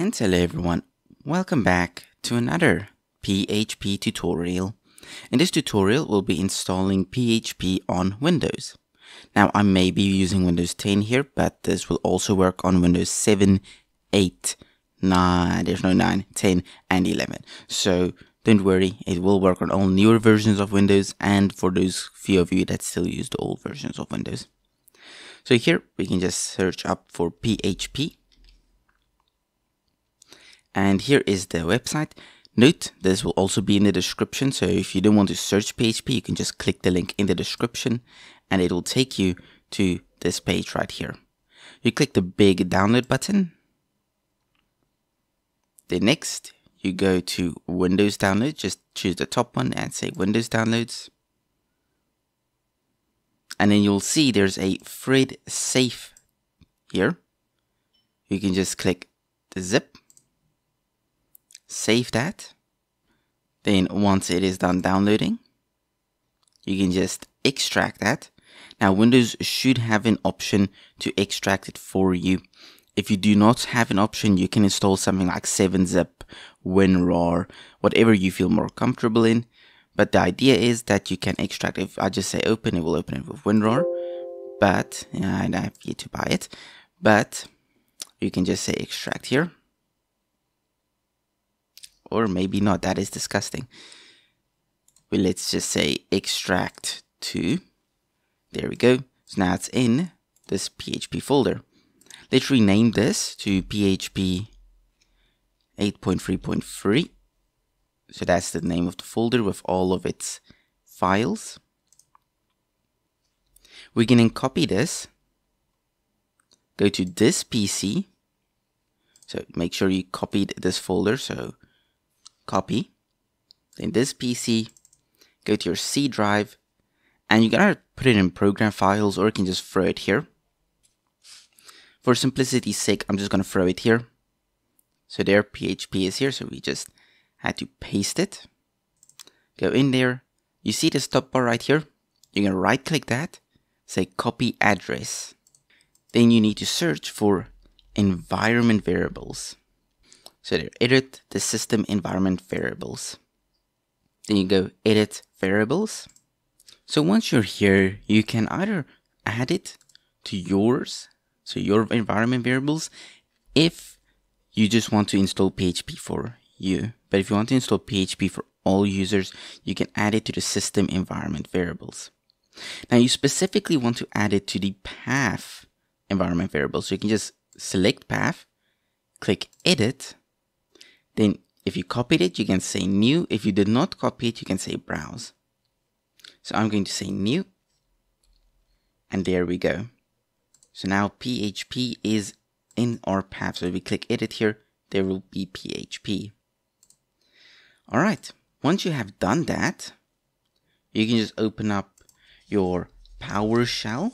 And hello everyone, welcome back to another PHP tutorial. In this tutorial, we'll be installing PHP on Windows. Now, I may be using Windows 10 here, but this will also work on Windows 7, 8, 9, there's no 9, 10, and 11. So don't worry, it will work on all newer versions of Windows and for those few of you that still use the old versions of Windows. So here we can just search up for PHP and here is the website. Note, this will also be in the description, so if you don't want to search PHP, you can just click the link in the description and it will take you to this page right here. You click the big download button. The next, you go to Windows download, just choose the top one and say Windows downloads. And then you'll see there's a FRID safe here. You can just click the zip save that. Then once it is done downloading, you can just extract that. Now Windows should have an option to extract it for you. If you do not have an option, you can install something like 7-zip, WinRAR, whatever you feel more comfortable in. But the idea is that you can extract, if I just say open, it will open it with WinRAR. But, and I have yet to buy it, but you can just say extract here or maybe not, that is disgusting. Well, let's just say extract to, there we go. So now it's in this PHP folder. Let's rename this to PHP 8.3.3. So that's the name of the folder with all of its files. We can to copy this, go to this PC. So make sure you copied this folder. So copy in this PC, go to your C drive, and you gonna put it in program files or you can just throw it here. For simplicity's sake, I'm just going to throw it here. So there, PHP is here, so we just had to paste it. Go in there. You see this top bar right here? You can right click that, say copy address. Then you need to search for environment variables. So you edit the system environment variables. Then you go edit variables. So once you're here, you can either add it to yours, so your environment variables, if you just want to install PHP for you. But if you want to install PHP for all users, you can add it to the system environment variables. Now you specifically want to add it to the path environment variable. So you can just select path, click edit, then if you copied it, you can say new. If you did not copy it, you can say browse. So I'm going to say new. And there we go. So now PHP is in our path. So if we click edit here, there will be PHP. All right. Once you have done that, you can just open up your PowerShell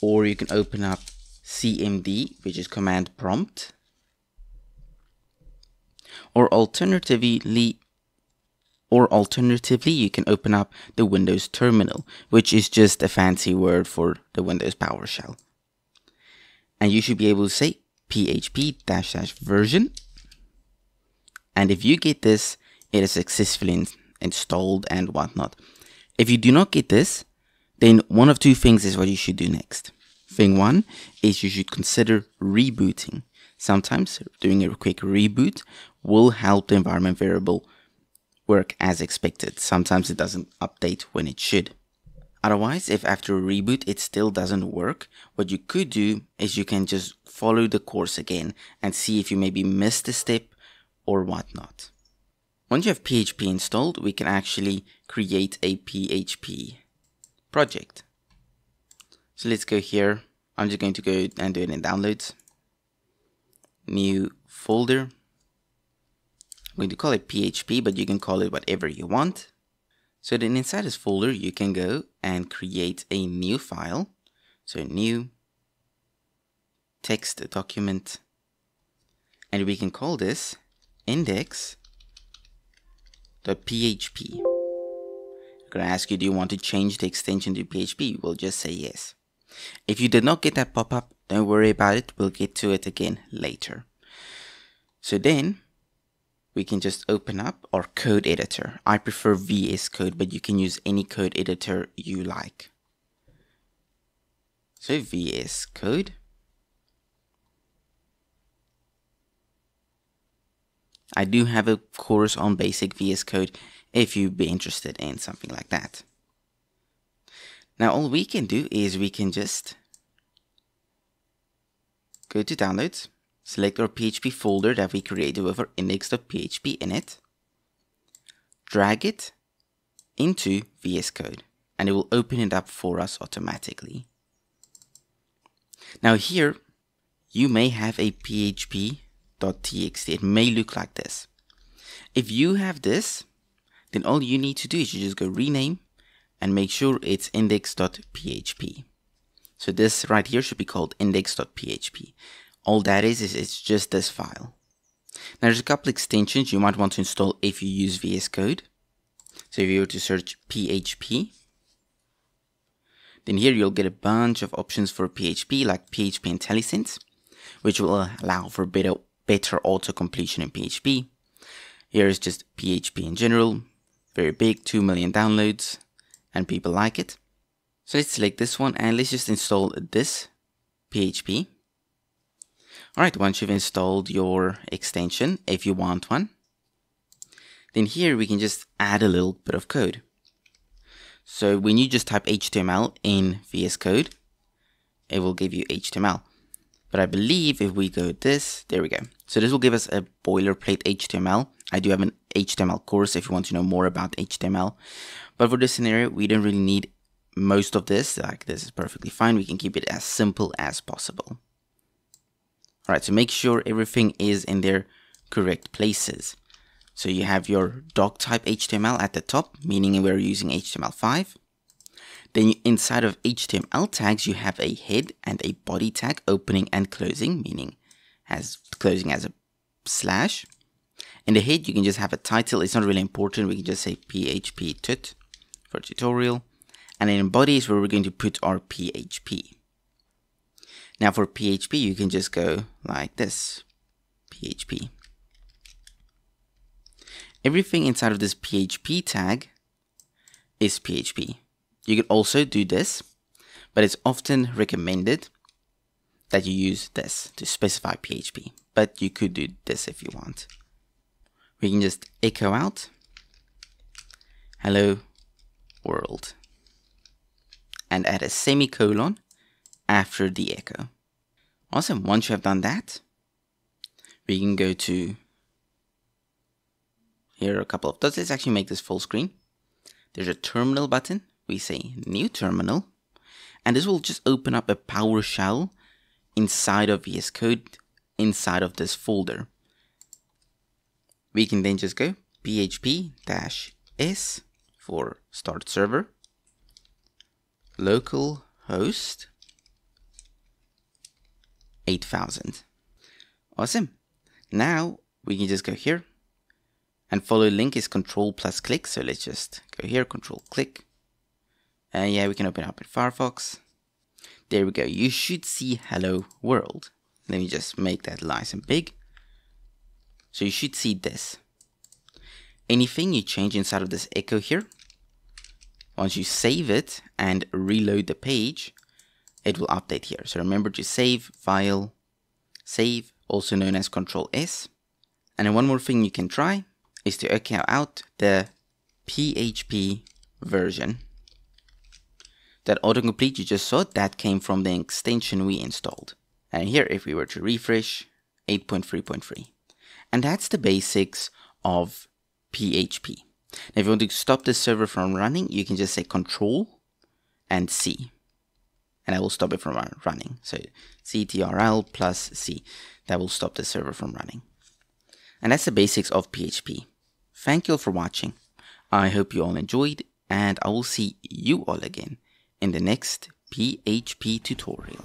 or you can open up CMD, which is command prompt or alternatively or alternatively you can open up the Windows terminal, which is just a fancy word for the Windows PowerShell. And you should be able to say php dash dash version. And if you get this, it is successfully in installed and whatnot. If you do not get this, then one of two things is what you should do next. Thing one is you should consider rebooting. Sometimes doing a quick reboot will help the environment variable work as expected. Sometimes it doesn't update when it should. Otherwise, if after a reboot it still doesn't work, what you could do is you can just follow the course again and see if you maybe missed a step or whatnot. Once you have PHP installed, we can actually create a PHP project. So let's go here. I'm just going to go and do it in downloads new folder. I'm going to call it PHP, but you can call it whatever you want. So then inside this folder, you can go and create a new file. So new text document, and we can call this index.php. I'm going to ask you, do you want to change the extension to PHP? We'll just say yes. If you did not get that pop-up, don't worry about it, we'll get to it again later. So then we can just open up our code editor. I prefer VS Code, but you can use any code editor you like. So VS Code. I do have a course on basic VS Code if you'd be interested in something like that. Now all we can do is we can just Go to downloads, select our PHP folder that we created with our index.php in it, drag it into VS Code, and it will open it up for us automatically. Now here, you may have a php.txt. It may look like this. If you have this, then all you need to do is you just go rename and make sure it's index.php. So this right here should be called index.php. All that is, is it's just this file. Now there's a couple extensions you might want to install if you use VS Code. So if you were to search PHP, then here you'll get a bunch of options for PHP like PHP IntelliSense, which will allow for better, better auto completion in PHP. Here is just PHP in general, very big, 2 million downloads, and people like it. So let's select this one and let's just install this PHP. Alright, once you've installed your extension, if you want one, then here we can just add a little bit of code. So when you just type HTML in VS Code, it will give you HTML. But I believe if we go this, there we go. So this will give us a boilerplate HTML. I do have an HTML course if you want to know more about HTML. But for this scenario, we don't really need most of this, like this is perfectly fine. We can keep it as simple as possible. All right, so make sure everything is in their correct places. So you have your doc type HTML at the top, meaning we're using HTML5. Then inside of HTML tags, you have a head and a body tag, opening and closing, meaning as closing as a slash. In the head, you can just have a title. It's not really important. We can just say PHP tut for tutorial and in bodies where we're going to put our PHP. Now for PHP, you can just go like this, PHP. Everything inside of this PHP tag is PHP. You can also do this, but it's often recommended that you use this to specify PHP, but you could do this if you want. We can just echo out, hello world and add a semicolon after the echo. Awesome, once you have done that, we can go to, here are a couple of dots, let's actually make this full screen. There's a terminal button, we say new terminal, and this will just open up a PowerShell inside of VS Code, inside of this folder. We can then just go php-s for start server, localhost 8000. Awesome. Now we can just go here and follow link is control plus click. So let's just go here, control click. And yeah, we can open up in Firefox. There we go. You should see hello world. Let me just make that nice and big. So you should see this. Anything you change inside of this echo here once you save it and reload the page, it will update here. So remember to save, file, save, also known as control S. And then one more thing you can try is to echo out the PHP version. That autocomplete you just saw, that came from the extension we installed. And here, if we were to refresh, 8.3.3. And that's the basics of PHP. Now, if you want to stop the server from running, you can just say control and C. And I will stop it from running. So ctrl plus C. That will stop the server from running. And that's the basics of PHP. Thank you all for watching. I hope you all enjoyed and I will see you all again in the next PHP tutorial.